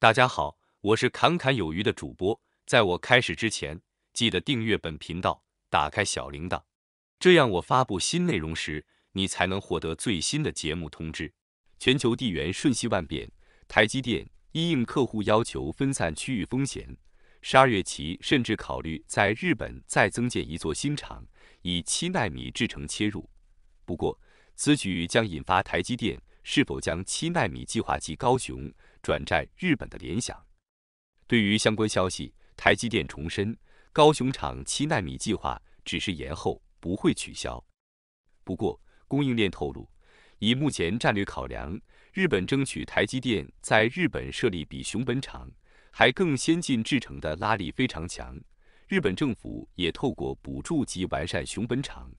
大家好，我是侃侃有余的主播。在我开始之前，记得订阅本频道，打开小铃铛，这样我发布新内容时，你才能获得最新的节目通知。全球地缘瞬息万变，台积电因应客户要求分散区域风险，十二月起甚至考虑在日本再增建一座新厂，以七纳米制程切入。不过，此举将引发台积电是否将七纳米计划及高雄？转战日本的联想，对于相关消息，台积电重申，高雄厂七纳米计划只是延后，不会取消。不过，供应链透露，以目前战略考量，日本争取台积电在日本设立比熊本厂还更先进制程的拉力非常强。日本政府也透过补助及完善熊本厂。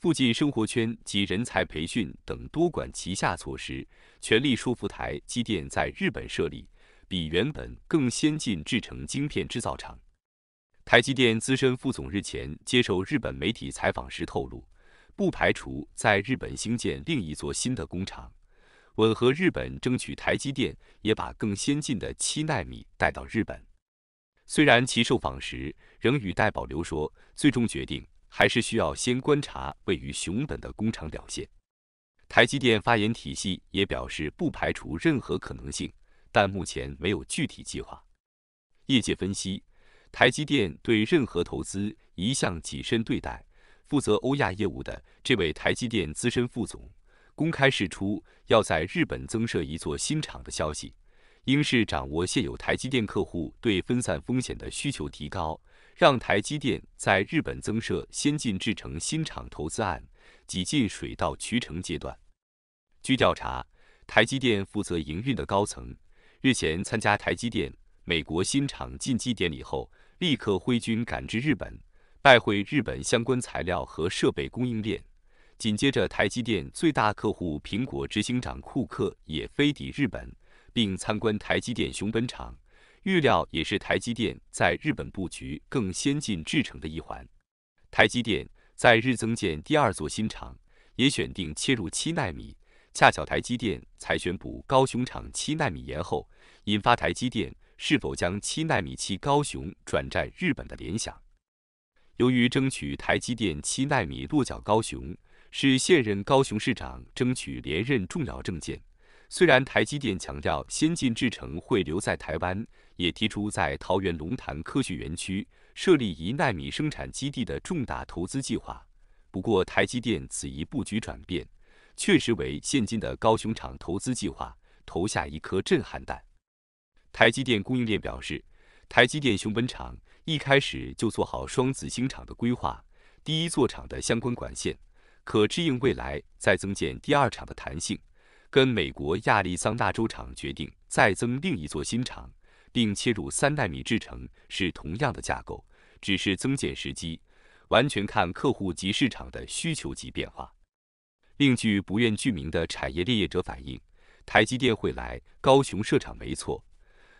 附近生活圈及人才培训等多管齐下措施，全力说服台积电在日本设立比原本更先进制成晶片制造厂。台积电资深副总日前接受日本媒体采访时透露，不排除在日本兴建另一座新的工厂，吻合日本争取台积电也把更先进的七纳米带到日本。虽然其受访时仍语带保留说，最终决定。还是需要先观察位于熊本的工厂表现。台积电发言体系也表示不排除任何可能性，但目前没有具体计划。业界分析，台积电对任何投资一向谨慎对待。负责欧亚业务的这位台积电资深副总公开释出要在日本增设一座新厂的消息，应是掌握现有台积电客户对分散风险的需求提高。让台积电在日本增设先进制程新厂投资案，几近水到渠成阶段。据调查，台积电负责营运的高层，日前参加台积电美国新厂进击典礼后，立刻挥军赶至日本，拜会日本相关材料和设备供应链。紧接着，台积电最大客户苹果执行长库克也飞抵日本，并参观台积电熊本厂。预料也是台积电在日本布局更先进制程的一环。台积电在日增建第二座新厂，也选定切入七纳米。恰巧台积电才宣布高雄厂七纳米延后，引发台积电是否将七纳米弃高雄转战日本的联想。由于争取台积电七纳米落脚高雄，是现任高雄市长争取连任重要政见。虽然台积电强调先进制程会留在台湾，也提出在桃园龙潭科学园区设立一纳米生产基地的重大投资计划。不过，台积电此一布局转变，确实为现今的高雄厂投资计划投下一颗震撼弹。台积电供应链表示，台积电熊本厂一开始就做好双子星厂的规划，第一座厂的相关管线可适应未来再增建第二厂的弹性。跟美国亚利桑那州厂决定再增另一座新厂，并切入三纳米制程是同样的架构，只是增减时机完全看客户及市场的需求及变化。另据不愿具名的产业猎业者反映，台积电会来高雄设厂没错，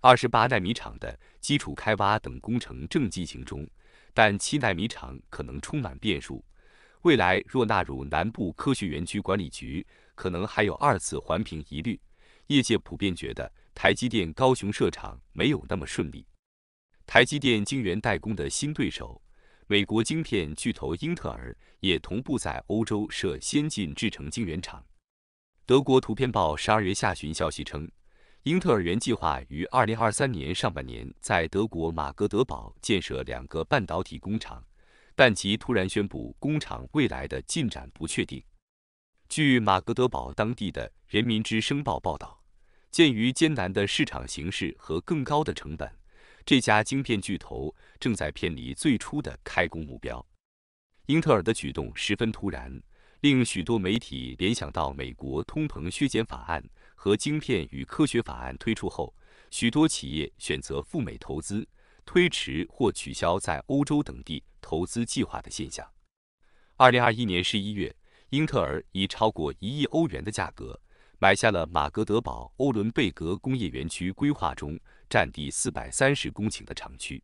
二十八纳米厂的基础开挖等工程正进行中，但七纳米厂可能充满变数。未来若纳入南部科学园区管理局。可能还有二次环评疑虑，业界普遍觉得台积电高雄设厂没有那么顺利。台积电晶圆代工的新对手，美国晶片巨头英特尔也同步在欧洲设先进制程晶圆厂。德国图片报十二月下旬消息称，英特尔原计划于二零二三年上半年在德国马格德堡建设两个半导体工厂，但其突然宣布工厂未来的进展不确定。据马格德堡当地的《人民之声报》报道，鉴于艰难的市场形势和更高的成本，这家晶片巨头正在偏离最初的开工目标。英特尔的举动十分突然，令许多媒体联想到美国通膨削减法案和晶片与科学法案推出后，许多企业选择赴美投资，推迟或取消在欧洲等地投资计划的现象。二零二一年十一月。英特尔以超过一亿欧元的价格买下了马格德堡欧伦贝格工业园区规划中占地四百三十公顷的厂区。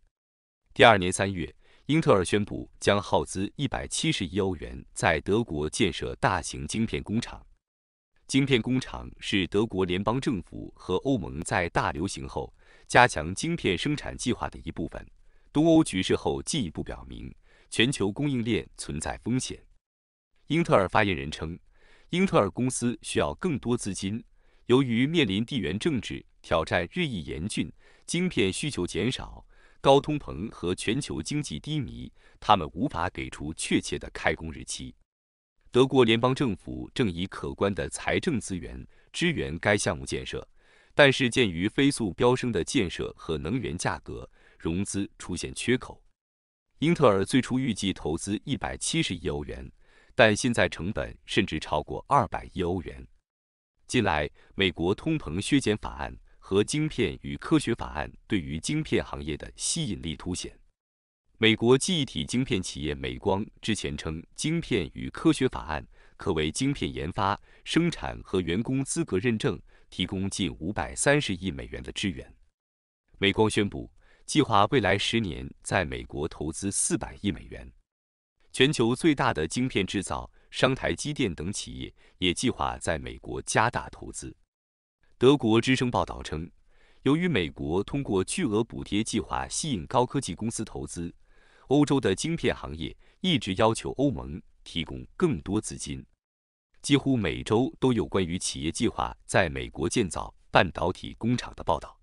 第二年三月，英特尔宣布将耗资一百七十亿欧元在德国建设大型晶片工厂。晶片工厂是德国联邦政府和欧盟在大流行后加强晶片生产计划的一部分。东欧局势后进一步表明，全球供应链存在风险。英特尔发言人称，英特尔公司需要更多资金。由于面临地缘政治挑战日益严峻、晶片需求减少、高通膨和全球经济低迷，他们无法给出确切的开工日期。德国联邦政府正以可观的财政资源支援该项目建设，但是鉴于飞速飙升的建设和能源价格，融资出现缺口。英特尔最初预计投资一百七十亿欧元。但现在成本甚至超过二百亿欧元。近来，美国通膨削减法案和晶片与科学法案对于晶片行业的吸引力凸显。美国记忆体晶片企业美光之前称，晶片与科学法案可为晶片研发、生产和员工资格认证提供近五百三十亿美元的支援。美光宣布计划未来十年在美国投资四百亿美元。全球最大的晶片制造商台积电等企业也计划在美国加大投资。德国之声报道称，由于美国通过巨额补贴计划吸引高科技公司投资，欧洲的晶片行业一直要求欧盟提供更多资金。几乎每周都有关于企业计划在美国建造半导体工厂的报道。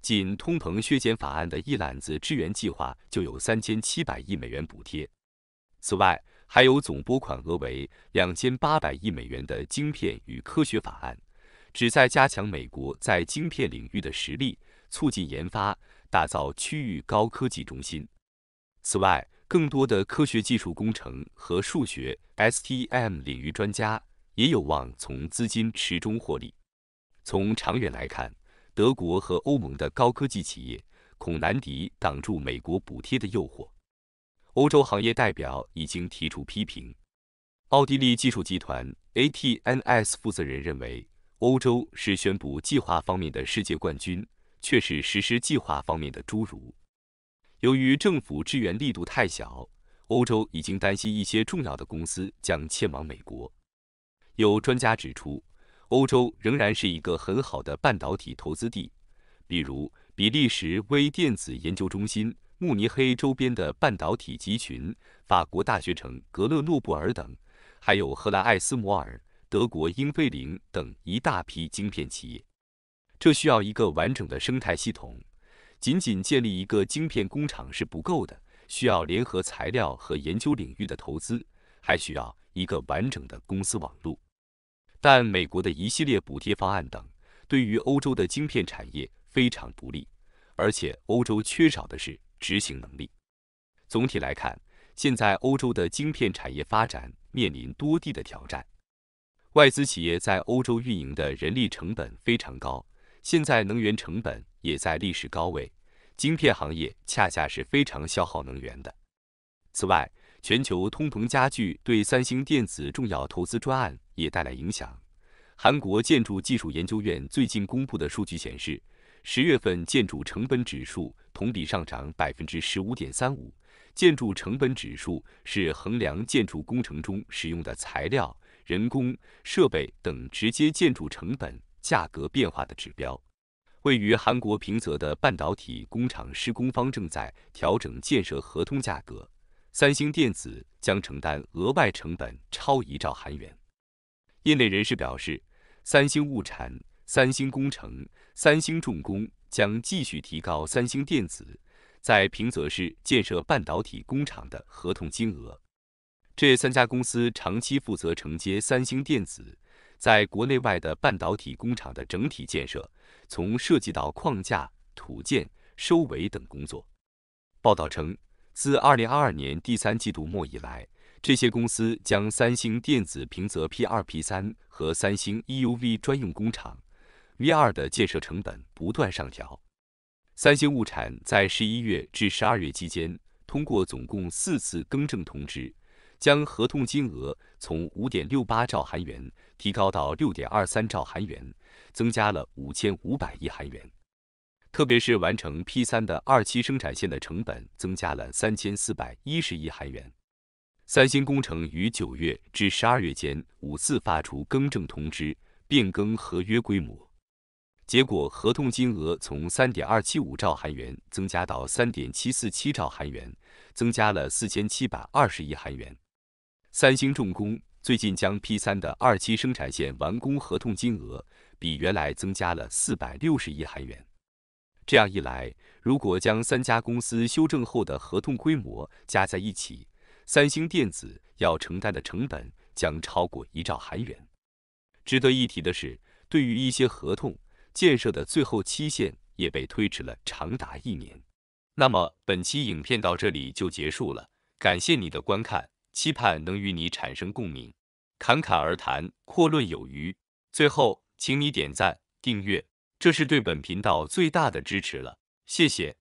仅通膨削减法案的一揽子支援计划就有三千七百亿美元补贴。此外，还有总拨款额为两千八百亿美元的晶片与科学法案，旨在加强美国在晶片领域的实力，促进研发，打造区域高科技中心。此外，更多的科学技术工程和数学 （STEM） 领域专家也有望从资金池中获利。从长远来看，德国和欧盟的高科技企业恐难敌挡住美国补贴的诱惑。欧洲行业代表已经提出批评。奥地利技术集团 ATNS 负责人认为，欧洲是宣布计划方面的世界冠军，却是实施计划方面的侏儒。由于政府支援力度太小，欧洲已经担心一些重要的公司将迁往美国。有专家指出，欧洲仍然是一个很好的半导体投资地，比如比利时微电子研究中心。慕尼黑周边的半导体集群、法国大学城格勒诺布尔等，还有荷兰艾斯摩尔、德国英飞凌等一大批晶片企业。这需要一个完整的生态系统，仅仅建立一个晶片工厂是不够的，需要联合材料和研究领域的投资，还需要一个完整的公司网络。但美国的一系列补贴方案等，对于欧洲的晶片产业非常不利，而且欧洲缺少的是。执行能力。总体来看，现在欧洲的晶片产业发展面临多地的挑战。外资企业在欧洲运营的人力成本非常高，现在能源成本也在历史高位，晶片行业恰恰是非常消耗能源的。此外，全球通膨加剧对三星电子重要投资专案也带来影响。韩国建筑技术研究院最近公布的数据显示。十月份建筑成本指数同比上涨百分之十五点三五。建筑成本指数是衡量建筑工程中使用的材料、人工、设备等直接建筑成本价格变化的指标。位于韩国平泽的半导体工厂施工方正在调整建设合同价格，三星电子将承担额外成本超一兆韩元。业内人士表示，三星物产。三星工程、三星重工将继续提高三星电子在平泽市建设半导体工厂的合同金额。这三家公司长期负责承接三星电子在国内外的半导体工厂的整体建设，从设计到框架、土建、收尾等工作。报道称，自2022年第三季度末以来，这些公司将三星电子平泽 P2P3 和三星 EUV 专用工厂。V 二的建设成本不断上调。三星物产在十一月至十二月期间，通过总共四次更正通知，将合同金额从五点六八兆韩元提高到六点二三兆韩元，增加了五千五百亿韩元。特别是完成 P 三的二期生产线的成本增加了三千四百一十亿韩元。三星工程于九月至十二月间五次发出更正通知，变更合约规模。结果合同金额从三点二七五兆韩元增加到三点七四七兆韩元，增加了四千七百二十亿韩元。三星重工最近将 P 三的二期生产线完工合同金额比原来增加了四百六十亿韩元。这样一来，如果将三家公司修正后的合同规模加在一起，三星电子要承担的成本将超过一兆韩元。值得一提的是，对于一些合同。建设的最后期限也被推迟了长达一年。那么本期影片到这里就结束了，感谢你的观看，期盼能与你产生共鸣。侃侃而谈，阔论有余。最后，请你点赞、订阅，这是对本频道最大的支持了，谢谢。